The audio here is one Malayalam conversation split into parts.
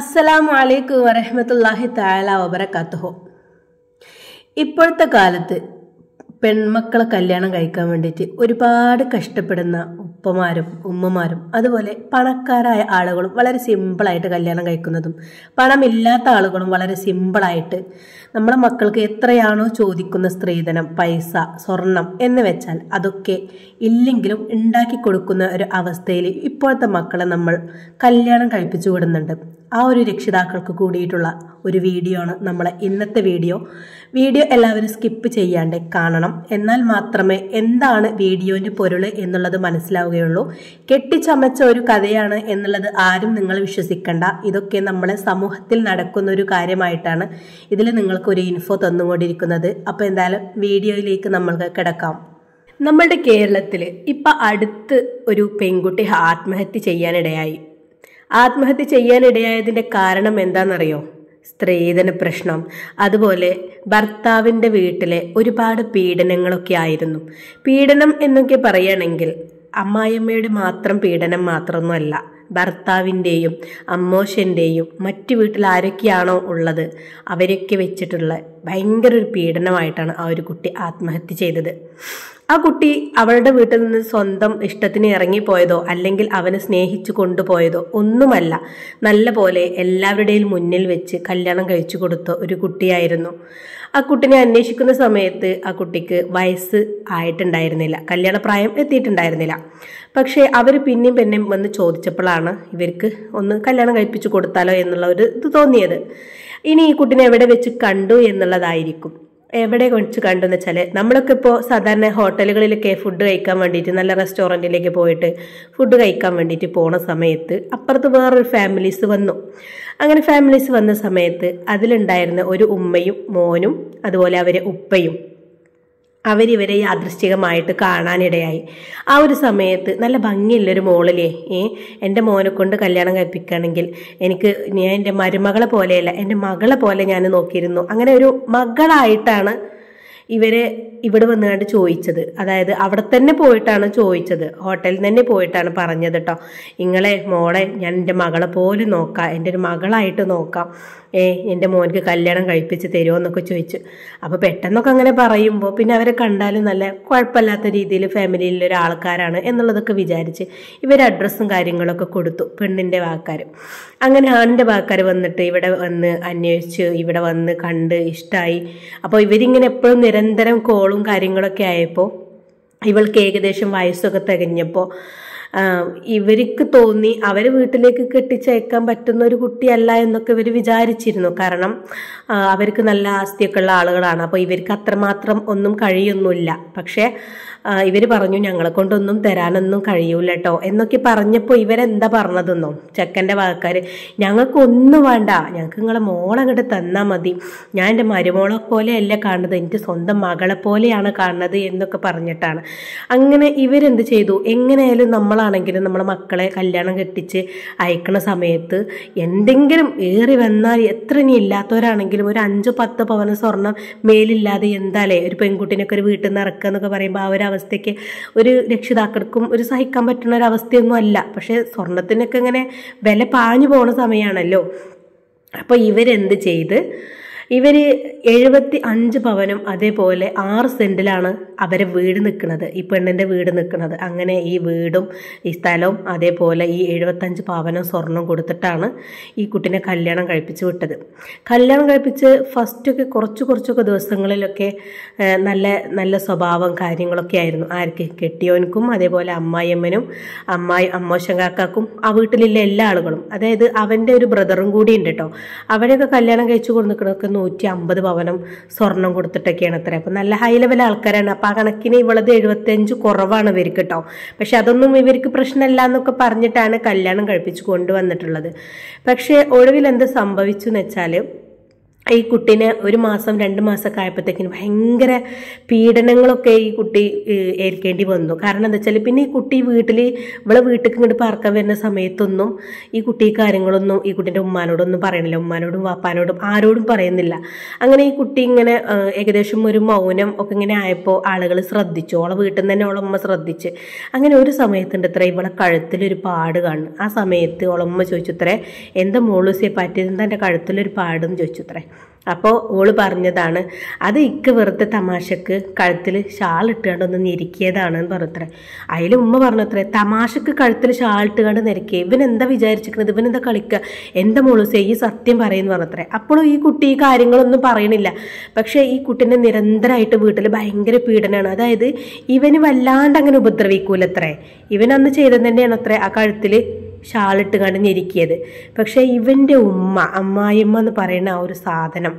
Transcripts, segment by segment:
അസ്സലാമു അലൈക്കും വരഹമത്തല്ലാഹി താല വബറക്കാത്തുഹോ ഇപ്പോഴത്തെ കാലത്ത് പെൺമക്കളെ കല്യാണം കഴിക്കാൻ വേണ്ടിയിട്ട് ഒരുപാട് കഷ്ടപ്പെടുന്ന ഉപ്പമാരും ഉമ്മമാരും അതുപോലെ പണക്കാരായ ആളുകളും വളരെ സിമ്പിളായിട്ട് കല്യാണം കഴിക്കുന്നതും പണമില്ലാത്ത ആളുകളും വളരെ സിമ്പിളായിട്ട് നമ്മളെ മക്കൾക്ക് എത്രയാണോ ചോദിക്കുന്ന സ്ത്രീധനം പൈസ സ്വർണം എന്ന് വെച്ചാൽ അതൊക്കെ ഇല്ലെങ്കിലും ഉണ്ടാക്കി കൊടുക്കുന്ന ഒരു അവസ്ഥയിൽ ഇപ്പോഴത്തെ മക്കളെ നമ്മൾ കല്യാണം കഴിപ്പിച്ചു വിടുന്നുണ്ട് ആ ഒരു രക്ഷിതാക്കൾക്ക് കൂടിയിട്ടുള്ള ഒരു വീഡിയോ ആണ് നമ്മളെ ഇന്നത്തെ വീഡിയോ വീഡിയോ എല്ലാവരും സ്കിപ്പ് ചെയ്യാണ്ട് കാണണം എന്നാൽ മാത്രമേ എന്താണ് വീഡിയോൻ്റെ പൊരുൾ എന്നുള്ളത് മനസ്സിലാവുക പോവുകയുള്ളൂ കെട്ടിച്ചമച്ച ഒരു കഥയാണ് എന്നുള്ളത് ആരും നിങ്ങൾ വിശ്വസിക്കണ്ട ഇതൊക്കെ നമ്മളെ സമൂഹത്തിൽ നടക്കുന്ന ഒരു കാര്യമായിട്ടാണ് ഇതിൽ നിങ്ങൾക്കൊരു ഇൻഫോ തന്നുകൊണ്ടിരിക്കുന്നത് അപ്പോൾ എന്തായാലും വീഡിയോയിലേക്ക് നമ്മൾക്ക് കിടക്കാം നമ്മളുടെ കേരളത്തിൽ ഇപ്പം അടുത്ത് ഒരു പെൺകുട്ടി ആത്മഹത്യ ചെയ്യാനിടയായി ആത്മഹത്യ ചെയ്യാനിടയായതിൻ്റെ കാരണം എന്താണെന്നറിയോ സ്ത്രീധന പ്രശ്നം അതുപോലെ ഭർത്താവിൻ്റെ വീട്ടിലെ ഒരുപാട് പീഡനങ്ങളൊക്കെ ആയിരുന്നു പീഡനം എന്നൊക്കെ പറയുകയാണെങ്കിൽ അമ്മായിയമ്മയുടെ മാത്രം പീഡനം മാത്രമൊന്നുമല്ല ഭർത്താവിൻ്റെയും അമ്മോശൻ്റെയും മറ്റു വീട്ടിൽ ആരൊക്കെയാണോ ഉള്ളത് അവരൊക്കെ വെച്ചിട്ടുള്ള ഭയങ്കര ഒരു പീഡനമായിട്ടാണ് ആ ഒരു കുട്ടി ആത്മഹത്യ ചെയ്തത് ആ കുട്ടി അവളുടെ വീട്ടിൽ നിന്ന് സ്വന്തം ഇഷ്ടത്തിന് ഇറങ്ങിപ്പോയതോ അല്ലെങ്കിൽ അവനെ സ്നേഹിച്ചു കൊണ്ടുപോയതോ ഒന്നുമല്ല നല്ല പോലെ എല്ലാവരുടെയും മുന്നിൽ വെച്ച് കല്യാണം കഴിച്ചു കൊടുത്ത ഒരു കുട്ടിയായിരുന്നു ആ കുട്ടിനെ അന്വേഷിക്കുന്ന സമയത്ത് ആ കുട്ടിക്ക് വയസ്സ് ആയിട്ടുണ്ടായിരുന്നില്ല കല്യാണപ്രായം എത്തിയിട്ടുണ്ടായിരുന്നില്ല പക്ഷേ അവർ പിന്നെയും പിന്നെയും വന്ന് ചോദിച്ചപ്പോഴാണ് ഇവർക്ക് ഒന്ന് കല്യാണം കഴിപ്പിച്ചു കൊടുത്താലോ എന്നുള്ള ഒരു ഇത് തോന്നിയത് ഇനി ഈ കുട്ടിനെ എവിടെ വെച്ച് കണ്ടു എന്നുള്ളതായിരിക്കും എവിടെ വെച്ച് കണ്ടെന്ന് വെച്ചാൽ നമ്മളൊക്കെ ഇപ്പോൾ സാധാരണ ഹോട്ടലുകളിലൊക്കെ ഫുഡ് കഴിക്കാൻ വേണ്ടിയിട്ട് നല്ല റെസ്റ്റോറൻറ്റിലേക്ക് പോയിട്ട് ഫുഡ് കഴിക്കാൻ വേണ്ടിയിട്ട് പോണ സമയത്ത് അപ്പുറത്ത് വേറൊരു ഫാമിലീസ് വന്നു അങ്ങനെ ഫാമിലീസ് വന്ന സമയത്ത് അതിലുണ്ടായിരുന്ന ഒരു ഉമ്മയും മോനും അതുപോലെ അവരെ ഉപ്പയും അവരിവരെ യാദൃശ്ചികമായിട്ട് കാണാനിടയായി ആ ഒരു സമയത്ത് നല്ല ഭംഗിയുള്ളൊരു മോളിലേ ഏ എൻ്റെ മോനെ കൊണ്ട് കല്യാണം കഴിപ്പിക്കുകയാണെങ്കിൽ എനിക്ക് ഞാൻ എൻ്റെ മരുമകളെ പോലെയല്ല എൻ്റെ മകളെ പോലെ ഞാൻ നോക്കിയിരുന്നു അങ്ങനെ ഒരു മകളായിട്ടാണ് ഇവർ ഇവിടെ വന്നുകൊണ്ട് ചോദിച്ചത് അതായത് അവിടെ തന്നെ പോയിട്ടാണ് ചോദിച്ചത് ഹോട്ടലിൽ തന്നെ പോയിട്ടാണ് പറഞ്ഞത് കേട്ടോ നിങ്ങളെ മോളെ ഞാൻ എൻ്റെ മകളെ പോലും നോക്കാം എൻ്റെ ഒരു മകളായിട്ട് നോക്കാം ഏ എൻ്റെ മോനക്ക് കല്യാണം കഴിപ്പിച്ച് തരുമോ എന്നൊക്കെ ചോദിച്ചു അപ്പോൾ പെട്ടെന്നൊക്കെ അങ്ങനെ പറയുമ്പോൾ പിന്നെ അവരെ കണ്ടാലും നല്ല കുഴപ്പമില്ലാത്ത രീതിയിൽ ഫാമിലിയിൽ ഒരാൾക്കാരാണ് എന്നുള്ളതൊക്കെ വിചാരിച്ച് ഇവർ അഡ്രസ്സും കാര്യങ്ങളൊക്കെ കൊടുത്തു പെണ്ണിൻ്റെ വാക്കാർ അങ്ങനെ ആണിൻ്റെ വാക്കാർ വന്നിട്ട് ഇവിടെ വന്ന് അന്വേഷിച്ച് ഇവിടെ വന്ന് കണ്ട് ഇഷ്ടമായി അപ്പോൾ ഇവരിങ്ങനെ എപ്പോഴും നിരന്തരം കോളും കാര്യങ്ങളൊക്കെ ആയപ്പോൾ ഇവൾക്ക് ഏകദേശം വയസ്സൊക്കെ തികഞ്ഞപ്പോൾ ഇവർക്ക് തോന്നി അവർ വീട്ടിലേക്ക് കെട്ടിച്ചയക്കാൻ പറ്റുന്ന ഒരു കുട്ടിയല്ല എന്നൊക്കെ ഇവർ വിചാരിച്ചിരുന്നു കാരണം അവർക്ക് നല്ല ആസ്തിയൊക്കെ ഉള്ള ആളുകളാണ് അപ്പോൾ ഇവർക്ക് അത്രമാത്രം ഒന്നും കഴിയൊന്നുമില്ല പക്ഷേ ഇവർ പറഞ്ഞു ഞങ്ങളെ കൊണ്ടൊന്നും തരാനൊന്നും കഴിയൂല കേട്ടോ എന്നൊക്കെ പറഞ്ഞപ്പോൾ ഇവരെന്താ പറഞ്ഞതെന്നോ ചെക്കൻ്റെ വാക്കാർ ഞങ്ങൾക്കൊന്നും വേണ്ട ഞങ്ങൾക്ക് നിങ്ങളെ മോളങ്ങോട്ട് തന്നാൽ മതി ഞാൻ എൻ്റെ മരുമോളെ പോലെയല്ല കാണുന്നത് എൻ്റെ സ്വന്തം മകളെ പോലെയാണ് കാണുന്നത് എന്നൊക്കെ പറഞ്ഞിട്ടാണ് അങ്ങനെ ഇവരെന്ത് ചെയ്തു എങ്ങനെയായാലും നമ്മളാണെങ്കിലും നമ്മളെ മക്കളെ കല്യാണം കെട്ടിച്ച് അയക്കണ സമയത്ത് എന്തെങ്കിലും ഏറി വന്നാൽ എത്ര ഇനി ഇല്ലാത്തവരാണെങ്കിലും ഒരു അഞ്ചോ പത്തോ പവന സ്വർണം മേലില്ലാതെ എന്താലേ ഒരു പെൺകുട്ടീനൊക്കെ ഒരു വീട്ടിൽ നിന്ന് ഇറക്കുക എന്നൊക്കെ പറയുമ്പോൾ ആ ഒരു അവസ്ഥയ്ക്ക് ഒരു രക്ഷിതാക്കൾക്കും ഒരു സഹിക്കാൻ പറ്റുന്ന ഒരു അവസ്ഥയൊന്നും അല്ല പക്ഷേ സ്വർണത്തിനൊക്കെ ഇങ്ങനെ വില പാഞ്ഞു പോണ സമയമാണല്ലോ അപ്പോൾ ഇവരെന്ത് ചെയ്ത് ഇവർ എഴുപത്തി അഞ്ച് പവനും അതേപോലെ ആറ് സെൻറ്റിലാണ് അവരെ വീട് നിൽക്കുന്നത് ഈ പെണ്ണിൻ്റെ വീട് നിൽക്കുന്നത് അങ്ങനെ ഈ വീടും ഈ സ്ഥലവും അതേപോലെ ഈ എഴുപത്തഞ്ച് പവനും സ്വർണ്ണം കൊടുത്തിട്ടാണ് ഈ കുട്ടീനെ കല്യാണം കഴിപ്പിച്ച് വിട്ടത് കല്യാണം കഴിപ്പിച്ച് ഫസ്റ്റൊക്കെ കുറച്ച് കുറച്ചൊക്കെ ദിവസങ്ങളിലൊക്കെ നല്ല നല്ല സ്വഭാവം കാര്യങ്ങളൊക്കെ ആയിരുന്നു ആർക്ക് കെട്ടിയവനക്കും അതേപോലെ അമ്മായിയമ്മനും അമ്മായി കാക്കാക്കും ആ വീട്ടിലുള്ള എല്ലാ ആളുകളും അതായത് അവൻ്റെ ഒരു ബ്രദറും കൂടി ഉണ്ട് കേട്ടോ അവരെയൊക്കെ കല്യാണം കഴിച്ചു കൊടുക്കുന്നൊക്കെ നൂറ്റി അമ്പത് പവനം സ്വർണം കൊടുത്തിട്ടൊക്കെയാണ് അത്ര അപ്പം നല്ല ഹൈ ലെവൽ ആൾക്കാരാണ് അപ്പം ആ കണക്കിന് ഇവളത് എഴുപത്തഞ്ച് കുറവാണ് ഇവർക്ക് കേട്ടോ പക്ഷെ അതൊന്നും ഇവർക്ക് പ്രശ്നമല്ല എന്നൊക്കെ പറഞ്ഞിട്ടാണ് കല്യാണം കഴിപ്പിച്ച് കൊണ്ടുവന്നിട്ടുള്ളത് പക്ഷേ ഒഴിവിൽ എന്ത് സംഭവിച്ചു എന്ന് വെച്ചാൽ ഈ കുട്ടീനെ ഒരു മാസം രണ്ട് മാസമൊക്കെ ആയപ്പോഴത്തേക്കിന് ഭയങ്കര പീഡനങ്ങളൊക്കെ ഈ കുട്ടി ഏൽക്കേണ്ടി വന്നു കാരണം എന്താ വെച്ചാൽ പിന്നെ ഈ കുട്ടി വീട്ടിൽ ഇവളെ വീട്ടിലേക്ക് ഇങ്ങോട്ട് പറക്കാൻ വരുന്ന സമയത്തൊന്നും ഈ കുട്ടി കാര്യങ്ങളൊന്നും ഈ കുട്ടീൻ്റെ ഉമ്മാനോടൊന്നും പറയണില്ല ഉമ്മാനോടും വാപ്പാനോടും ആരോടും പറയുന്നില്ല അങ്ങനെ ഈ കുട്ടി ഇങ്ങനെ ഏകദേശം ഒരു മൗനം ഒക്കെ ഇങ്ങനെ ആയപ്പോൾ ആളുകൾ ശ്രദ്ധിച്ചു ഓളെ വീട്ടിൽ നിന്ന് തന്നെ ഓളമ്മ ശ്രദ്ധിച്ച് അങ്ങനെ ഒരു സമയത്തുണ്ട് ഇത്ര ഇവളെ കഴുത്തിലൊരു പാട് കാണും ആ സമയത്ത് ഓളമ്മ ചോദിച്ചു ഇത്രേ എന്താ മോളൂസിയെ പറ്റിയത് എന്താ എൻ്റെ കഴുത്തിലൊരു പാടെന്ന് ചോദിച്ചു ഇത്രേ അപ്പോൾ ഓള് പറഞ്ഞതാണ് അത് ഇക്ക് വെറുതെ തമാശക്ക് കഴുത്തിൽ ഷാൾ ഇട്ടുകൊണ്ടൊന്ന് ഞെരുക്കിയതാണെന്ന് പറഞ്ഞത്ര അതിൽ ഉമ്മ പറഞ്ഞത്രേ തമാശക്ക് കഴുത്തിൽ ഷാൾ ഇട്ടുകൊണ്ട് നിരക്കുക ഇവൻ എന്താ വിചാരിച്ചിരിക്കുന്നത് ഇവൻ എന്താ കളിക്കുക എൻ്റെ സേ ഈ സത്യം പറയുന്നു പറഞ്ഞത്രേ അപ്പോഴും ഈ കുട്ടി ഈ കാര്യങ്ങളൊന്നും പറയണില്ല പക്ഷേ ഈ കുട്ടീനെ നിരന്തരമായിട്ട് വീട്ടിൽ ഭയങ്കര പീഡനമാണ് അതായത് ഇവന് വല്ലാണ്ട് അങ്ങനെ ഉപദ്രവിക്കൂലത്രേ ഇവൻ അന്ന് ചെയ്തത് തന്നെയാണ് അത്രേ ആ കഴുത്തിൽ ഷാളിട്ട് കണിഞ്ഞിരിക്കിയത് പക്ഷേ ഇവൻ്റെ ഉമ്മ അമ്മായിമ്മ എന്ന് പറയുന്ന ആ ഒരു സാധനം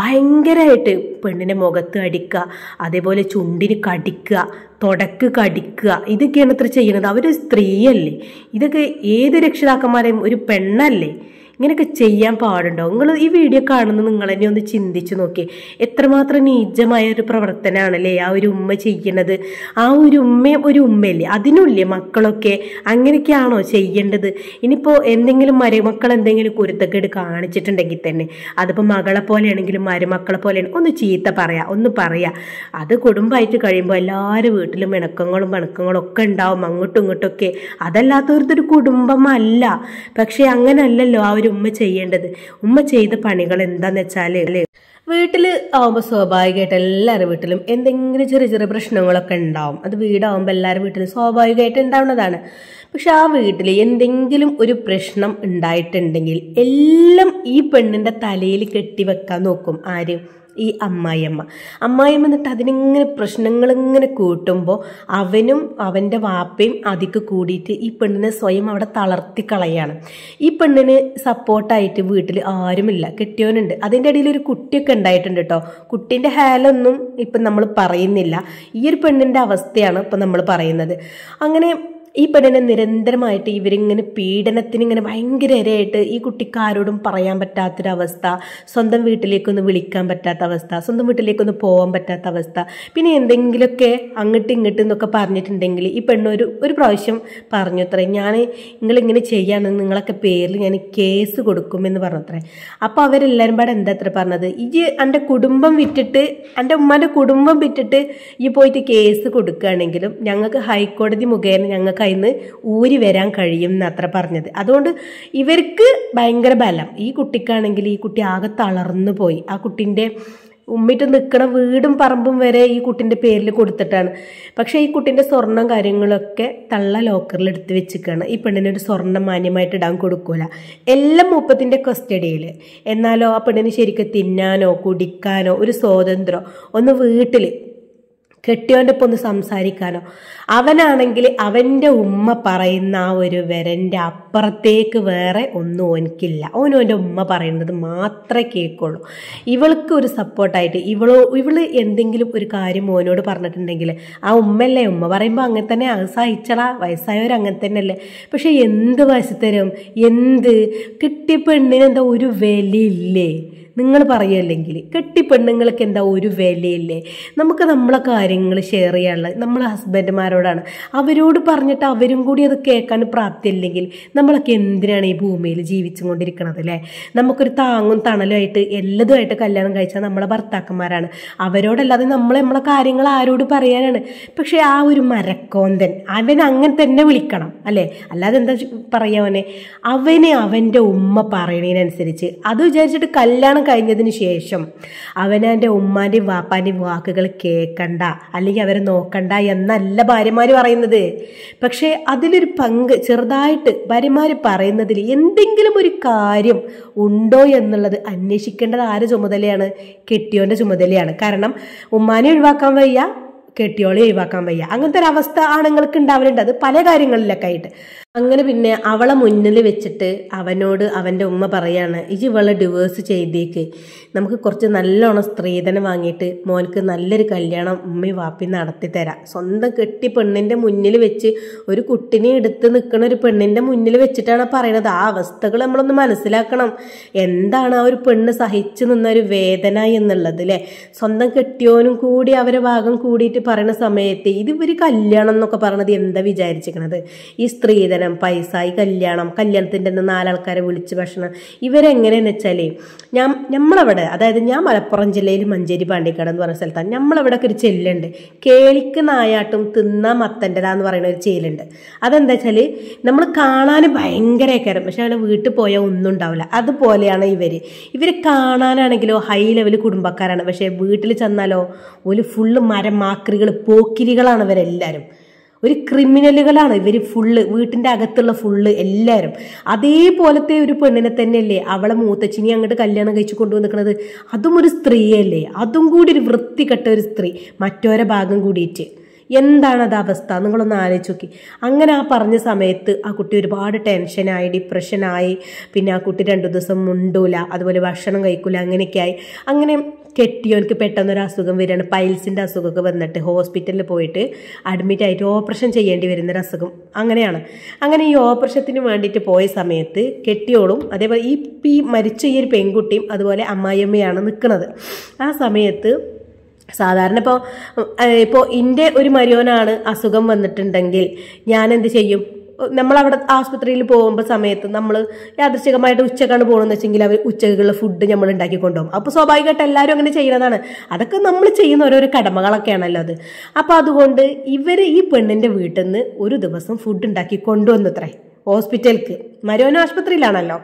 ഭയങ്കരമായിട്ട് പെണ്ണിൻ്റെ മുഖത്ത് അടിക്കുക അതേപോലെ ചുണ്ടിന് കടിക്കുക തുടക്ക് കടിക്കുക ഇതൊക്കെയാണ് ഇത്ര ചെയ്യുന്നത് അവർ സ്ത്രീയല്ലേ ഇതൊക്കെ ഏത് രക്ഷിതാക്കന്മാരെയും ഒരു പെണ്ണല്ലേ ഇങ്ങനെയൊക്കെ ചെയ്യാൻ പാടുണ്ടോ നിങ്ങൾ ഈ വീഡിയോ കാണുന്ന നിങ്ങൾ തന്നെ ഒന്ന് ചിന്തിച്ചു നോക്കി എത്രമാത്രം നീചമായ ഒരു പ്രവർത്തനമാണല്ലേ ആ ഒരു ഉമ്മ ചെയ്യണത് ആ ഒരു ഉമ്മയും ഒരു ഉമ്മയല്ലേ അതിനുള്ളേ മക്കളൊക്കെ അങ്ങനെയൊക്കെയാണോ ചെയ്യേണ്ടത് ഇനിയിപ്പോൾ എന്തെങ്കിലും മരുമക്കൾ എന്തെങ്കിലും കുരുത്തക്കേട് കാണിച്ചിട്ടുണ്ടെങ്കിൽ തന്നെ അതിപ്പോൾ മകളെ പോലെയാണെങ്കിലും മരുമക്കളെ പോലെ ഒന്ന് ചീത്ത പറയാം ഒന്ന് പറയാം അത് കുടുംബമായിട്ട് കഴിയുമ്പോൾ എല്ലാവരും വീട്ടിലും ഇണക്കങ്ങളും മണക്കങ്ങളും ഒക്കെ ഉണ്ടാവും അങ്ങോട്ടും ഒക്കെ അതല്ലാത്തവർത്തൊരു കുടുംബമല്ല പക്ഷേ അങ്ങനെയല്ലല്ലോ ആ ഒരു ഉമ്മ ചെയ്യേണ്ടത് ഉമ്മ ചെയ്ത പണികൾ എന്താന്ന് വെച്ചാൽ അല്ലേ വീട്ടിൽ ആവുമ്പോൾ സ്വാഭാവികമായിട്ട് എല്ലാവരുടെ വീട്ടിലും എന്തെങ്കിലും ചെറിയ ചെറിയ പ്രശ്നങ്ങളൊക്കെ ഉണ്ടാവും അത് വീടാവുമ്പോൾ എല്ലാവരുടെ വീട്ടിലും സ്വാഭാവികമായിട്ട് ഉണ്ടാവുന്നതാണ് പക്ഷെ ആ വീട്ടിൽ എന്തെങ്കിലും ഒരു പ്രശ്നം ഉണ്ടായിട്ടുണ്ടെങ്കിൽ എല്ലാം ഈ പെണ്ണിൻ്റെ തലയിൽ കെട്ടിവെക്കാൻ നോക്കും ആര് ഈ അമ്മായിയമ്മ അമ്മായിയമ്മ എന്നിട്ട് അതിനിങ്ങനെ പ്രശ്നങ്ങളിങ്ങനെ കൂട്ടുമ്പോൾ അവനും അവൻ്റെ വാപ്പയും അതിക്ക് കൂടിയിട്ട് ഈ പെണ്ണിനെ സ്വയം അവിടെ തളർത്തി കളയാണ് ഈ പെണ്ണിന് സപ്പോർട്ടായിട്ട് വീട്ടിൽ ആരുമില്ല കിട്ടിയവനുണ്ട് അതിൻ്റെ ഇടയിൽ ഒരു കുട്ടിയൊക്കെ ഉണ്ടായിട്ടുണ്ട് കേട്ടോ കുട്ടീൻ്റെ ഹാലൊന്നും ഇപ്പം നമ്മൾ പറയുന്നില്ല ഈ ഒരു പെണ്ണിൻ്റെ അവസ്ഥയാണ് ഇപ്പം നമ്മൾ പറയുന്നത് അങ്ങനെ ഈ പെണ്ണിനെ നിരന്തരമായിട്ട് ഇവരിങ്ങനെ പീഡനത്തിന് ഇങ്ങനെ ഭയങ്കര ഇരയായിട്ട് ഈ കുട്ടിക്ക് ആരോടും പറയാൻ പറ്റാത്തൊരവസ്ഥ സ്വന്തം വീട്ടിലേക്കൊന്ന് വിളിക്കാൻ പറ്റാത്ത അവസ്ഥ സ്വന്തം വീട്ടിലേക്കൊന്ന് പോകാൻ പറ്റാത്ത അവസ്ഥ പിന്നെ എന്തെങ്കിലുമൊക്കെ അങ്ങോട്ടും ഇങ്ങോട്ടും എന്നൊക്കെ പറഞ്ഞിട്ടുണ്ടെങ്കിൽ ഈ പെണ്ണൊരു ഒരു പ്രാവശ്യം പറഞ്ഞു അത്രേ ഞാൻ നിങ്ങളിങ്ങനെ ചെയ്യാമെന്ന് നിങ്ങളൊക്കെ പേരിൽ ഞാൻ കേസ് കൊടുക്കും എന്ന് പറഞ്ഞത്രേ അപ്പോൾ അവരെല്ലാവരും പാടെ എന്താ അത്ര പറഞ്ഞത് ഈ എൻ്റെ കുടുംബം വിറ്റിട്ട് എൻ്റെ ഉമ്മാൻ്റെ കുടുംബം വിറ്റിട്ട് ഈ പോയിട്ട് കേസ് കൊടുക്കുകയാണെങ്കിലും ഞങ്ങൾക്ക് ഹൈക്കോടതി മുഖേന ഞങ്ങൾക്ക് നമുക്ക് നിന്ന് ഊരി വരാൻ കഴിയും എന്നത്ര പറഞ്ഞത് അതുകൊണ്ട് ഇവർക്ക് ഭയങ്കര ബലം ഈ കുട്ടിക്കാണെങ്കിൽ ഈ കുട്ടി ആകെ തളർന്നു പോയി ആ കുട്ടിൻ്റെ ഉമ്മിട്ട് നിൽക്കണ വീടും പറമ്പും വരെ ഈ കുട്ടിൻ്റെ പേരിൽ കൊടുത്തിട്ടാണ് പക്ഷേ ഈ കുട്ടിൻ്റെ സ്വർണ്ണം കാര്യങ്ങളൊക്കെ തള്ള ലോക്കറിൽ എടുത്ത് വെച്ചിരിക്കുകയാണ് ഈ പെണ്ണിന് ഒരു സ്വർണ്ണം മാന്യമായിട്ട് ഇടാൻ കൊടുക്കൂല എല്ലാം മൂപ്പത്തിൻ്റെ കസ്റ്റഡിയിൽ എന്നാലോ ആ പെണ്ണിന് ശരിക്കും തിന്നാനോ കുടിക്കാനോ ഒരു സ്വാതന്ത്ര്യം ഒന്ന് വീട്ടിൽ കെട്ടിയവൻ്റെ ഒപ്പം ഒന്ന് സംസാരിക്കാനോ അവനാണെങ്കിൽ അവൻ്റെ ഉമ്മ പറയുന്ന ആ ഒരു വരൻ്റെ അപ്പുറത്തേക്ക് വേറെ ഒന്നും ഓനിക്കില്ല ഓനും അവൻ്റെ ഉമ്മ പറയുന്നത് മാത്രമേ കേൾക്കുള്ളൂ ഇവൾക്ക് ഒരു സപ്പോർട്ടായിട്ട് ഇവളോ ഇവള് എന്തെങ്കിലും ഒരു കാര്യം ഓനോട് പറഞ്ഞിട്ടുണ്ടെങ്കിൽ ആ ഉമ്മല്ലേ ഉമ്മ പറയുമ്പോൾ അങ്ങനെ തന്നെ അത് വയസ്സായവർ അങ്ങനെ തന്നെയല്ലേ പക്ഷേ എന്ത് വശത്തരും എന്ത് കിട്ടിയ പെണ്ണിനെന്താ ഒരു വിലയില്ലേ നിങ്ങൾ കെട്ടി കെട്ടിപ്പെണ്ണുങ്ങൾക്ക് എന്താ ഒരു വിലയില്ലേ നമുക്ക് നമ്മളെ കാര്യങ്ങൾ ഷെയർ ചെയ്യാനുള്ള നമ്മളെ ഹസ്ബൻഡ്മാരോടാണ് അവരോട് പറഞ്ഞിട്ട് അവരും കൂടി അത് കേൾക്കാൻ പ്രാപ്തിയില്ലെങ്കിൽ നമ്മളൊക്കെ എന്തിനാണ് ഈ ഭൂമിയിൽ ജീവിച്ചു കൊണ്ടിരിക്കുന്നത് അല്ലേ നമുക്കൊരു താങ്ങും തണലുമായിട്ട് എല്ലതുമായിട്ട് കല്യാണം കഴിച്ചാൽ നമ്മളെ ഭർത്താക്കന്മാരാണ് അവരോടല്ലാതെ നമ്മൾ നമ്മളെ കാര്യങ്ങൾ ആരോട് പറയാനാണ് പക്ഷേ ആ ഒരു മരക്കോന്തൻ അവൻ അങ്ങനെ തന്നെ വിളിക്കണം അല്ലേ അല്ലാതെ എന്താ പറയാ അവനെ അവനെ അവൻ്റെ ഉമ്മ പറയണതിനനുസരിച്ച് അത് വിചാരിച്ചിട്ട് കല്യാണം കല്യാണം കഴിഞ്ഞതിന് ശേഷം അവനവൻ്റെ ഉമ്മാൻ്റെയും വാപ്പാൻ്റെയും വാക്കുകൾ കേൾക്കണ്ട അല്ലെങ്കിൽ അവരെ നോക്കണ്ട എന്നല്ല ഭാര്യമാർ പറയുന്നത് പക്ഷേ അതിലൊരു പങ്ക് ചെറുതായിട്ട് ഭാര്യമാർ പറയുന്നതിൽ എന്തെങ്കിലും ഒരു കാര്യം ഉണ്ടോ എന്നുള്ളത് അന്വേഷിക്കേണ്ടത് ആരുടെ ചുമതലയാണ് കെട്ടിയോൻ്റെ ചുമതലയാണ് കാരണം ഉമ്മാനെ ഒഴിവാക്കാൻ വയ്യ കെട്ടിയോളെ ഒഴിവാക്കാൻ വയ്യ അങ്ങനത്തെ ഒരു അവസ്ഥ ആണുങ്ങൾക്ക് ഉണ്ടാവലുണ്ട് അത് പല കാര്യങ്ങളിലൊക്കെ ആയിട്ട് അങ്ങനെ പിന്നെ അവളെ മുന്നിൽ വെച്ചിട്ട് അവനോട് അവൻ്റെ ഉമ്മ പറയാണ് ഇജ് ഇവളെ ഡിവേഴ്സ് ചെയ്തേക്ക് നമുക്ക് കുറച്ച് നല്ലോണം സ്ത്രീധനം വാങ്ങിയിട്ട് മോൻക്ക് നല്ലൊരു കല്യാണം ഉമ്മി വാപ്പി നടത്തി തരാം സ്വന്തം കെട്ടി പെണ്ണിൻ്റെ മുന്നിൽ വെച്ച് ഒരു കുട്ടിനെ എടുത്ത് നിൽക്കുന്ന ഒരു പെണ്ണിൻ്റെ മുന്നിൽ വെച്ചിട്ടാണ് പറയണത് ആ അവസ്ഥകൾ നമ്മളൊന്ന് മനസ്സിലാക്കണം എന്താണ് ആ ഒരു പെണ്ണ് സഹിച്ചു നിന്ന ഒരു വേദന എന്നുള്ളത് അല്ലേ സ്വന്തം കെട്ടിയോനും കൂടി അവരെ ഭാഗം കൂടിയിട്ട് പറയുന്ന സമയത്ത് ഇത് ഒരു കല്യാണം എന്നൊക്കെ പറയണത് എന്താ വിചാരിച്ചിരിക്കണത് ഈ സ്ത്രീധനം ചെലം പൈസ ഈ കല്യാണം കല്യാണത്തിൻ്റെ നാലാൾക്കാരെ വിളിച്ച് ഭക്ഷണം ഇവരെങ്ങനെയെന്ന് വെച്ചാൽ ഞാൻ നമ്മളവിടെ അതായത് ഞാൻ മലപ്പുറം ജില്ലയിൽ മഞ്ചേരി പാണ്ടിക്കാട് എന്ന് പറയുന്ന സ്ഥലത്താണ് നമ്മളവിടെ ഒരു ചെല്ലുണ്ട് കേളിക്ക് നായാട്ടും തിന്ന മത്തൻ്റെതാന്ന് എന്ന് പറയുന്ന ഒരു ചെല്ലുണ്ട് അതെന്താ വെച്ചാൽ നമ്മൾ കാണാൻ ഭയങ്കര കയറും പക്ഷെ അവിടെ വീട്ടിൽ പോയാൽ ഒന്നും ഉണ്ടാവില്ല അതുപോലെയാണ് ഇവർ ഇവർ കാണാനാണെങ്കിലോ ഹൈ ലെവൽ കുടുംബക്കാരാണ് പക്ഷേ വീട്ടിൽ ചെന്നാലോ ഒരു ഫുള്ള് മരമാക്രികൾ പോക്കിരികളാണ് ഇവരെല്ലാവരും ഒരു ക്രിമിനലുകളാണ് ഇവർ ഫുള്ള് വീട്ടിൻ്റെ അകത്തുള്ള ഫുള്ള് എല്ലാവരും അതേപോലത്തെ ഒരു പെണ്ണിനെ തന്നെയല്ലേ അവളെ മൂത്തച്ചിനി അങ്ങോട്ട് കല്യാണം കഴിച്ച് കൊണ്ടുവന്നിരിക്കുന്നത് അതും ഒരു സ്ത്രീയല്ലേ അതും കൂടി ഒരു വൃത്തികെട്ട ഒരു സ്ത്രീ മറ്റോരെ ഭാഗം കൂടിയിട്ട് എന്താണ് അത് അവസ്ഥ നിങ്ങളൊന്ന് ആലോചിച്ച് നോക്കി അങ്ങനെ ആ പറഞ്ഞ സമയത്ത് ആ കുട്ടി ഒരുപാട് ടെൻഷനായി ഡിപ്രഷനായി പിന്നെ ആ കുട്ടി രണ്ടു ദിവസം മുണ്ടൂല അതുപോലെ ഭക്ഷണം കഴിക്കൂല ആയി അങ്ങനെ കെട്ടിയോനക്ക് പെട്ടെന്നൊരു അസുഖം വരികയാണ് പൈൽസിൻ്റെ അസുഖമൊക്കെ വന്നിട്ട് ഹോസ്പിറ്റലിൽ പോയിട്ട് അഡ്മിറ്റ് ആയിട്ട് ഓപ്പറേഷൻ ചെയ്യേണ്ടി വരുന്നൊരു അസുഖം അങ്ങനെയാണ് അങ്ങനെ ഈ ഓപ്പറേഷത്തിന് വേണ്ടിയിട്ട് പോയ സമയത്ത് കെട്ടിയോളും അതേപോലെ ഈ ഈ മരിച്ച ഈ ഒരു പെൺകുട്ടിയും അതുപോലെ അമ്മായിയമ്മയാണ് നിൽക്കുന്നത് ആ സമയത്ത് സാധാരണ ഇപ്പോൾ ഇപ്പോൾ എൻ്റെ ഒരു മരിയോനാണ് അസുഖം വന്നിട്ടുണ്ടെങ്കിൽ ഞാൻ എന്ത് ചെയ്യും നമ്മൾ അവിടെ ആസ്പത്രിയിൽ പോകുമ്പോൾ സമയത്ത് നമ്മൾ യാദൃശികമായിട്ട് ഉച്ചക്കാണ് പോകണമെന്ന് വെച്ചെങ്കിൽ അവർ ഉച്ചക്കുള്ള ഫുഡ് നമ്മൾ ഉണ്ടാക്കി കൊണ്ടുപോകും അപ്പോൾ സ്വാഭാവികമായിട്ട് എല്ലാവരും അങ്ങനെ ചെയ്യുന്നതാണ് അതൊക്കെ നമ്മൾ ചെയ്യുന്ന ഓരോരോ കടമകളൊക്കെയാണല്ലോ അത് അപ്പോൾ അതുകൊണ്ട് ഇവർ ഈ പെണ്ണിൻ്റെ വീട്ടിൽ നിന്ന് ഒരു ദിവസം ഫുഡ് ഉണ്ടാക്കി കൊണ്ടുവന്നത്രേ ഹോസ്പിറ്റലിക്ക് മരോന ആശുപത്രിയിലാണല്ലോ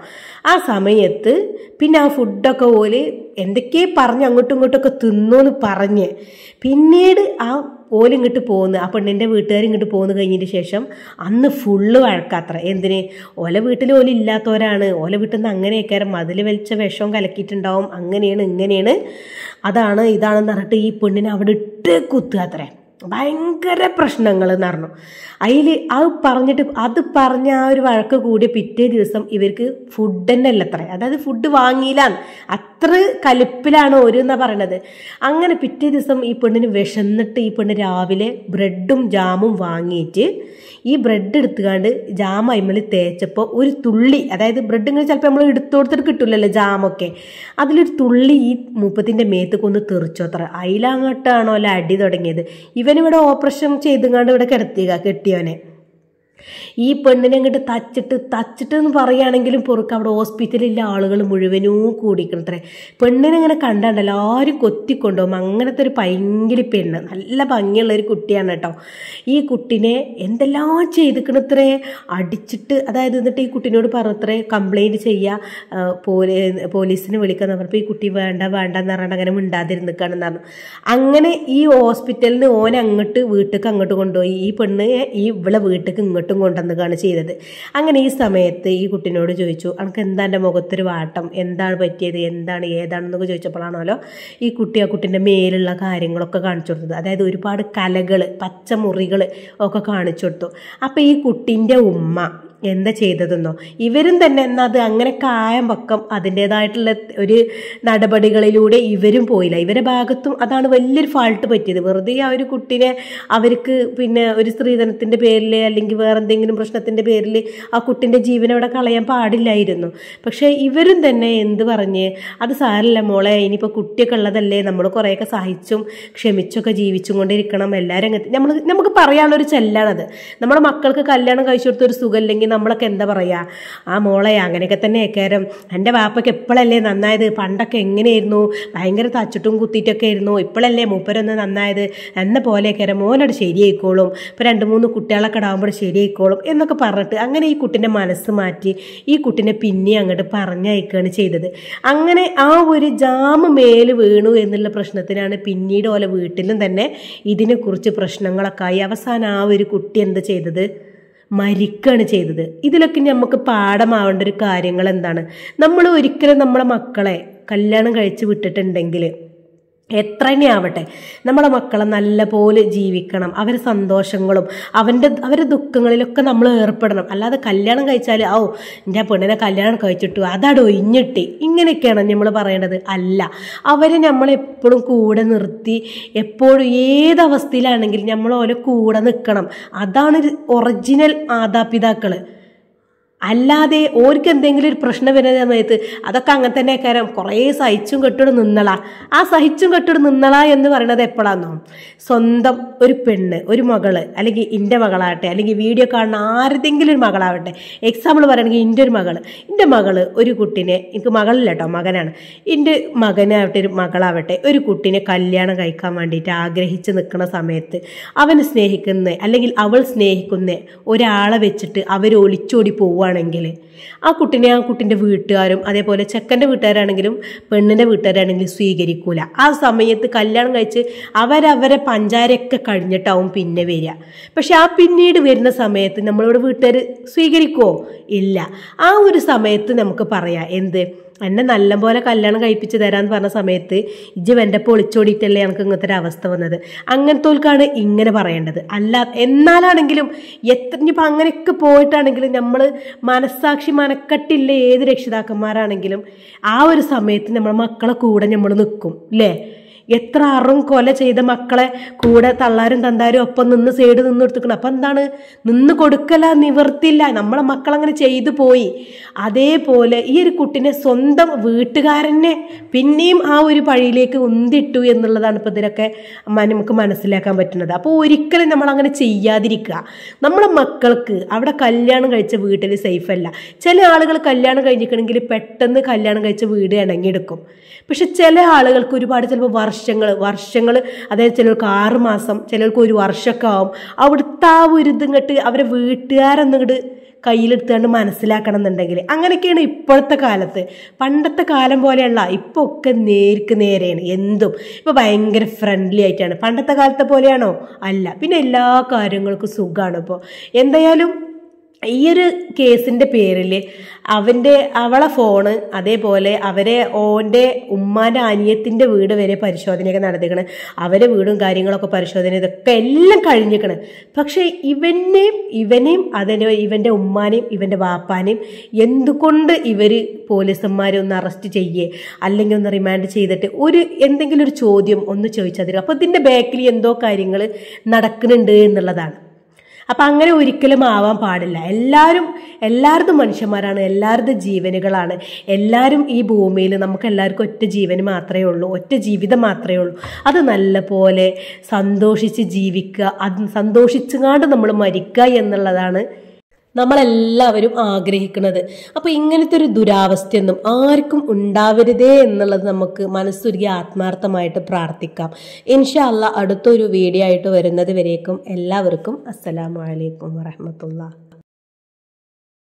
ആ സമയത്ത് പിന്നെ ആ ഫുഡൊക്കെ പോലെ എന്തൊക്കെ പറഞ്ഞ് അങ്ങോട്ടും ഇങ്ങോട്ടൊക്കെ തിന്നോന്ന് പറഞ്ഞ് പിന്നീട് ആ ഓല് ഇങ്ങോട്ട് പോകുന്നു ആ പെണ്ണിൻ്റെ വീട്ടുകാർ ഇങ്ങോട്ട് പോകുന്നു കഴിഞ്ഞതിന് ശേഷം അന്ന് ഫുള്ള് വഴക്കാത്ര എന്തിന് ഓല വീട്ടിൽ ഓല ഇല്ലാത്തവരാണ് ഓല വീട്ടിൽ നിന്ന് അങ്ങനെയൊക്കെ മതിൽ വലിച്ച വിഷവും കലക്കിയിട്ടുണ്ടാവും അങ്ങനെയാണ് ഇങ്ങനെയാണ് അതാണ് ഇതാണെന്ന് പറഞ്ഞിട്ട് ഈ പെണ്ണിനെ അവിടെ ഇട്ട് കുത്തുക അത്രേ ഭയങ്കര പ്രശ്നങ്ങൾ എന്ന് പറഞ്ഞു അതിൽ അത് പറഞ്ഞിട്ട് അത് പറഞ്ഞ ആ ഒരു വഴക്ക് കൂടി പിറ്റേ ദിവസം ഇവർക്ക് ഫുഡ് തന്നെ അല്ല അത്ര അതായത് ഫുഡ് വാങ്ങിയില്ലാന്ന് അത്ര കലിപ്പിലാണ് ഒരു എന്നാ പറയണത് അങ്ങനെ പിറ്റേ ദിവസം ഈ പെണ്ണിന് വിശന്നിട്ട് ഈ പെണ്ണ് രാവിലെ ബ്രെഡും ജാമും വാങ്ങിയിട്ട് ഈ ബ്രെഡ് എടുത്തുകൊണ്ട് ജാം അയിമളി തേച്ചപ്പോൾ ഒരു തുള്ളി അതായത് ബ്രെഡ് ഇങ്ങനെ ചിലപ്പോൾ നമ്മൾ എടുത്തോടത്തിട്ട് കിട്ടില്ലല്ലോ ജാമൊക്കെ അതിലൊരു തുള്ളി ഈ മൂപ്പത്തിൻ്റെ മേത്തൊക്കെ ഒന്ന് തെറിച്ചോത്ര അയിലങ്ങോട്ടാണോ അല്ല അടി തുടങ്ങിയത് ഇവർ ഇവനിവിടെ ഓപ്പറേഷൻ ചെയ്തുകൊണ്ട് ഇവിടെ കിടത്തിയ കെട്ടിയവനെ ഈ പെണ്ണിനെ അങ്ങോട്ട് തച്ചിട്ട് തച്ചിട്ട് എന്ന് പറയുകയാണെങ്കിലും പുറക്ക് അവിടെ ഹോസ്പിറ്റലിലെ ആളുകൾ മുഴുവനും കൂടിക്കണത്രേ പെണ്ണിനെ അങ്ങനെ കണ്ടാണ്ട് ആരും കൊത്തിക്കൊണ്ടുപോകും അങ്ങനത്തെ ഒരു ഭയങ്കര പെണ്ണ് നല്ല ഭംഗിയുള്ള ഒരു കുട്ടിയാണ് കേട്ടോ ഈ കുട്ടിനെ എന്തെല്ലാം ചെയ്തിക്കണത്രേ അടിച്ചിട്ട് അതായത് എന്നിട്ട് ഈ കുട്ടിനോട് പറഞ്ഞത്രേ കംപ്ലയിൻറ്റ് ചെയ്യുക പോലീ പോലീസിന് വിളിക്കാന്ന് പറഞ്ഞപ്പോൾ ഈ കുട്ടി വേണ്ട വേണ്ട എന്ന് പറഞ്ഞാൽ അങ്ങനെ മിണ്ടാതിരുന്നിക്കാണെന്ന് പറഞ്ഞു അങ്ങനെ ഈ ഹോസ്പിറ്റലിന് ഓനെ അങ്ങോട്ട് വീട്ടിലേക്ക് അങ്ങോട്ട് കൊണ്ടുപോയി ഈ പെണ്ണ് ഈ ഇവിടെ വീട്ടിലേക്ക് ഇങ്ങോട്ട് വീട്ടും കൊണ്ടുവന്നുകയാണ് ചെയ്തത് അങ്ങനെ ഈ സമയത്ത് ഈ കുട്ടിനോട് ചോദിച്ചു അനക്ക് എന്താ എൻ്റെ മുഖത്തൊരു വാട്ടം എന്താണ് പറ്റിയത് എന്താണ് ഏതാണെന്നൊക്കെ ചോദിച്ചപ്പോഴാണല്ലോ ഈ കുട്ടി ആ കുട്ടീൻ്റെ മേലുള്ള കാര്യങ്ങളൊക്കെ കാണിച്ചു കൊടുത്തത് അതായത് ഒരുപാട് കലകൾ പച്ചമുറികൾ ഒക്കെ കാണിച്ചു കൊടുത്തു അപ്പോൾ ഈ കുട്ടീൻ്റെ ഉമ്മ എന്താ ചെയ്തതെന്നോ ഇവരും തന്നെ എന്നാൽ അത് അങ്ങനെ കായം പക്കം അതിൻ്റേതായിട്ടുള്ള ഒരു നടപടികളിലൂടെ ഇവരും പോയില്ല ഇവരെ ഭാഗത്തും അതാണ് വലിയൊരു ഫാൾട്ട് പറ്റിയത് വെറുതെ ആ ഒരു കുട്ടിനെ അവർക്ക് പിന്നെ ഒരു സ്ത്രീധനത്തിൻ്റെ പേരിൽ അല്ലെങ്കിൽ വേറെ എന്തെങ്കിലും പ്രശ്നത്തിൻ്റെ പേരിൽ ആ കുട്ടിൻ്റെ ജീവൻ അവിടെ കളയാൻ പാടില്ലായിരുന്നു പക്ഷേ ഇവരും തന്നെ എന്ത് പറഞ്ഞ് അത് സാരല്ല മോളെ ഇനിയിപ്പോൾ കുട്ടിയൊക്കെ ഉള്ളതല്ലേ നമ്മൾ കുറേയൊക്കെ സഹിച്ചും ക്ഷമിച്ചൊക്കെ ജീവിച്ചും കൊണ്ടിരിക്കണം എല്ലാ രംഗത്തും നമ്മൾ നമുക്ക് പറയാനുള്ളൊരു ചെല്ലാണത് നമ്മുടെ മക്കൾക്ക് കല്യാണം കഴിച്ചു കൊടുത്തൊരു സുഖമില്ലെങ്കിൽ നമ്മളൊക്കെ എന്താ പറയുക ആ മോളെ അങ്ങനെയൊക്കെ തന്നെ ഏക്കാരം എൻ്റെ വാപ്പയ്ക്ക് എപ്പോഴല്ലേ നന്നായത് പണ്ടൊക്കെ എങ്ങനെയായിരുന്നു ഭയങ്കര തച്ചിട്ടും കുത്തിയിട്ടൊക്കെ ആയിരുന്നു ഇപ്പോഴല്ലേ മൂപ്പരൊന്ന് നന്നായത് എന്ന പോലെയൊക്കെ മോനോട് ശരിയായിക്കോളും ഇപ്പോൾ രണ്ട് മൂന്ന് കുട്ടികളൊക്കെ ഉണ്ടാകുമ്പോൾ ശരിയായിക്കോളും എന്നൊക്കെ പറഞ്ഞിട്ട് അങ്ങനെ ഈ കുട്ടിൻ്റെ മനസ്സ് മാറ്റി ഈ കുട്ടിനെ പിന്നെ അങ്ങോട്ട് പറഞ്ഞയക്കുകയാണ് ചെയ്തത് അങ്ങനെ ആ ഒരു ജാമ് മേൽ വീണു എന്നുള്ള പ്രശ്നത്തിനാണ് പിന്നീട് ഓലെ വീട്ടിലും തന്നെ ഇതിനെക്കുറിച്ച് പ്രശ്നങ്ങളൊക്കെ ആയി അവസാനം ആ ഒരു കുട്ടി എന്താ ചെയ്തത് മരിക്കുകയാണ് ചെയ്തത് ഇതിലൊക്കെ നമുക്ക് പാഠമാവേണ്ട ഒരു കാര്യങ്ങൾ എന്താണ് നമ്മൾ ഒരിക്കലും നമ്മളെ മക്കളെ കല്യാണം കഴിച്ച് വിട്ടിട്ടുണ്ടെങ്കിൽ എത്ര തന്നെയാവട്ടെ നമ്മുടെ മക്കളെ നല്ല പോലെ ജീവിക്കണം അവർ സന്തോഷങ്ങളും അവൻ്റെ അവരുടെ ദുഃഖങ്ങളിലൊക്കെ നമ്മൾ ഏർപ്പെടണം അല്ലാതെ കല്യാണം കഴിച്ചാൽ ഓ എൻ്റെ പെണ്ണിനെ കല്യാണം കഴിച്ചിട്ടു അതാട് ഒഴിഞ്ഞിട്ട് ഇങ്ങനെയൊക്കെയാണ് നമ്മൾ പറയേണ്ടത് അല്ല അവരെ നമ്മൾ എപ്പോഴും കൂടെ നിർത്തി എപ്പോഴും ഏതവസ്ഥയിലാണെങ്കിലും നമ്മൾ ഓരോ കൂടെ നിൽക്കണം അതാണ് ഒറിജിനൽ മാതാപിതാക്കൾ അല്ലാതെ ഓർക്ക് എന്തെങ്കിലും ഒരു പ്രശ്നം വരുന്ന സമയത്ത് അതൊക്കെ അങ്ങനെ തന്നെ കാരം കുറേ സഹിച്ചും കെട്ടിടം നിന്നള ആ സഹിച്ചും കെട്ടിടം നിന്നള എന്ന് പറയുന്നത് എപ്പോഴാണോ സ്വന്തം ഒരു പെണ്ണ് ഒരു മകള് അല്ലെങ്കിൽ എൻ്റെ മകളാവട്ടെ അല്ലെങ്കിൽ വീഡിയോ കാണുന്ന ആരുടെങ്കിലും ഒരു മകളാവട്ടെ എക്സാമ്പിൾ പറയുകയാണെങ്കിൽ എൻ്റെ ഒരു മകള് എൻ്റെ മകള് ഒരു കുട്ടിനെ എനിക്ക് മകളില്ല കേട്ടോ മകനാണ് എൻ്റെ മകനാവട്ടെ ഒരു മകളാവട്ടെ ഒരു കുട്ടിനെ കല്യാണം കഴിക്കാൻ വേണ്ടിയിട്ട് ആഗ്രഹിച്ച് നിൽക്കുന്ന സമയത്ത് അവനെ സ്നേഹിക്കുന്ന അല്ലെങ്കിൽ അവൾ സ്നേഹിക്കുന്ന ഒരാളെ വെച്ചിട്ട് അവർ ഒളിച്ചോടി പോവുക പോവുകയാണെങ്കിൽ ആ കുട്ടിനെ ആ കുട്ടിൻ്റെ വീട്ടുകാരും അതേപോലെ ചെക്കൻ്റെ വീട്ടുകാരാണെങ്കിലും പെണ്ണിൻ്റെ വീട്ടുകാരാണെങ്കിലും സ്വീകരിക്കൂല ആ സമയത്ത് കല്യാണം കഴിച്ച് അവരവരെ പഞ്ചാരൊക്കെ കഴിഞ്ഞിട്ടാവും പിന്നെ വരിക പക്ഷെ ആ പിന്നീട് വരുന്ന സമയത്ത് നമ്മളിവിടെ വീട്ടുകാർ സ്വീകരിക്കുമോ ഇല്ല ആ ഒരു സമയത്ത് നമുക്ക് പറയാം എന്ത് എന്നെ നല്ലപോലെ കല്യാണം കഴിപ്പിച്ച് തരാമെന്ന് പറഞ്ഞ സമയത്ത് ഇജ്ജ് വെൻ്റെ പൊളിച്ചോടിയിട്ടല്ലേ എനിക്ക് ഇങ്ങനത്തെ ഒരു അവസ്ഥ വന്നത് അങ്ങനത്തോൽക്കാണ് ഇങ്ങനെ പറയേണ്ടത് അല്ല എന്നാലാണെങ്കിലും എത്ര ഇപ്പം അങ്ങനെയൊക്കെ പോയിട്ടാണെങ്കിലും നമ്മൾ മനസ്സാക്ഷി മനക്കെട്ടില്ല ഏത് രക്ഷിതാക്കന്മാരാണെങ്കിലും ആ ഒരു സമയത്ത് നമ്മളെ മക്കളെ കൂടെ നമ്മൾ നിൽക്കും അല്ലേ എത്ര അറും കൊല ചെയ്ത മക്കളെ കൂടെ തള്ളാരും തന്താരും ഒപ്പം നിന്ന് സൈഡ് നിന്ന് കൊടുത്തുക്കണം അപ്പം എന്താണ് നിന്ന് കൊടുക്കല നിവർത്തില്ല നമ്മളെ മക്കളങ്ങനെ ചെയ്തു പോയി അതേപോലെ ഈ ഒരു കുട്ടിനെ സ്വന്തം വീട്ടുകാരനെ പിന്നെയും ആ ഒരു പഴിയിലേക്ക് ഉന്തിട്ടു എന്നുള്ളതാണ് ഇപ്പോൾ ഇതിലൊക്കെ നമുക്ക് മനസ്സിലാക്കാൻ പറ്റുന്നത് അപ്പോൾ ഒരിക്കലും നമ്മളങ്ങനെ ചെയ്യാതിരിക്കുക നമ്മളെ മക്കൾക്ക് അവിടെ കല്യാണം കഴിച്ച വീട്ടിൽ സേഫ് അല്ല ചില ആളുകൾ കല്യാണം കഴിഞ്ഞിരിക്കണമെങ്കിൽ പെട്ടെന്ന് കല്യാണം കഴിച്ച വീട് ഇണങ്ങിയെടുക്കും പക്ഷെ ചില ആളുകൾക്ക് ഒരുപാട് ചിലപ്പോൾ വർഷം വർഷങ്ങൾ വർഷങ്ങൾ അതായത് ചിലർക്ക് ആറുമാസം മാസം ചിലർക്ക് ഒരു വർഷമൊക്കെ ആവും അവിടുത്തെ ആ ഒരു ഇതിങ്ങോട്ട് അവരെ വീട്ടുകാരെന്നിങ്ങോട്ട് കയ്യിലെടുത്തുകൊണ്ട് മനസ്സിലാക്കണം എന്നുണ്ടെങ്കിൽ അങ്ങനെയൊക്കെയാണ് ഇപ്പോഴത്തെ കാലത്ത് പണ്ടത്തെ കാലം പോലെയുള്ള ഇപ്പോൾ ഒക്കെ നേർക്ക് നേരെയാണ് എന്തും ഇപ്പോൾ ഭയങ്കര ഫ്രണ്ട്ലി ആയിട്ടാണ് പണ്ടത്തെ കാലത്തെ പോലെയാണോ അല്ല പിന്നെ എല്ലാ കാര്യങ്ങൾക്കും സുഖമാണ് ഇപ്പോൾ എന്തായാലും ഈ ഒരു കേസിൻ്റെ പേരിൽ അവൻ്റെ അവളെ ഫോണ് അതേപോലെ അവരെ ഓൻ്റെ ഉമ്മാൻ്റെ അനിയത്തിൻ്റെ വീട് വരെ പരിശോധനയൊക്കെ നടത്തിക്കണ് അവരെ വീടും കാര്യങ്ങളൊക്കെ പരിശോധന ഇതൊക്കെ എല്ലാം കഴിഞ്ഞിക്കണ് പക്ഷേ ഇവനെയും ഇവനെയും അതിന് ഇവൻ്റെ ഉമ്മാനെയും ഇവൻ്റെ വാപ്പാനെയും എന്തുകൊണ്ട് ഇവർ പോലീസന്മാരെ ഒന്ന് അറസ്റ്റ് ചെയ്യേ അല്ലെങ്കിൽ ഒന്ന് റിമാൻഡ് ചെയ്തിട്ട് ഒരു എന്തെങ്കിലും ഒരു ചോദ്യം ഒന്ന് ചോദിച്ചാൽ തരും അപ്പോൾ ഇതിൻ്റെ ബാക്കിൽ എന്തോ കാര്യങ്ങൾ നടക്കുന്നുണ്ട് എന്നുള്ളതാണ് അപ്പം അങ്ങനെ ഒരിക്കലും ആവാൻ പാടില്ല എല്ലാവരും എല്ലാവരുടെ മനുഷ്യന്മാരാണ് എല്ലാവരുടെ ജീവനുകളാണ് എല്ലാവരും ഈ ഭൂമിയിൽ നമുക്ക് എല്ലാവർക്കും ഒറ്റ ജീവൻ മാത്രമേ ഉള്ളൂ ഒറ്റ ജീവിതം മാത്രമേ ഉള്ളൂ അത് നല്ല പോലെ സന്തോഷിച്ച് ജീവിക്കുക അത് സന്തോഷിച്ചുകൊണ്ട് നമ്മൾ മരിക്കുക എന്നുള്ളതാണ് നമ്മളെല്ലാവരും ആഗ്രഹിക്കുന്നത് അപ്പോൾ ഇങ്ങനത്തെ ഒരു ദുരാവസ്ഥയൊന്നും ആർക്കും ഉണ്ടാവരുതേ എന്നുള്ളത് നമുക്ക് മനസ്സൊരുക്കി ആത്മാർത്ഥമായിട്ട് പ്രാർത്ഥിക്കാം ഇൻഷാല്ല അടുത്തൊരു വീഡിയോ ആയിട്ട് വരുന്നത് വരേക്കും എല്ലാവർക്കും അസ്സലാമലൈക്കും വറഹമത്തുള്ള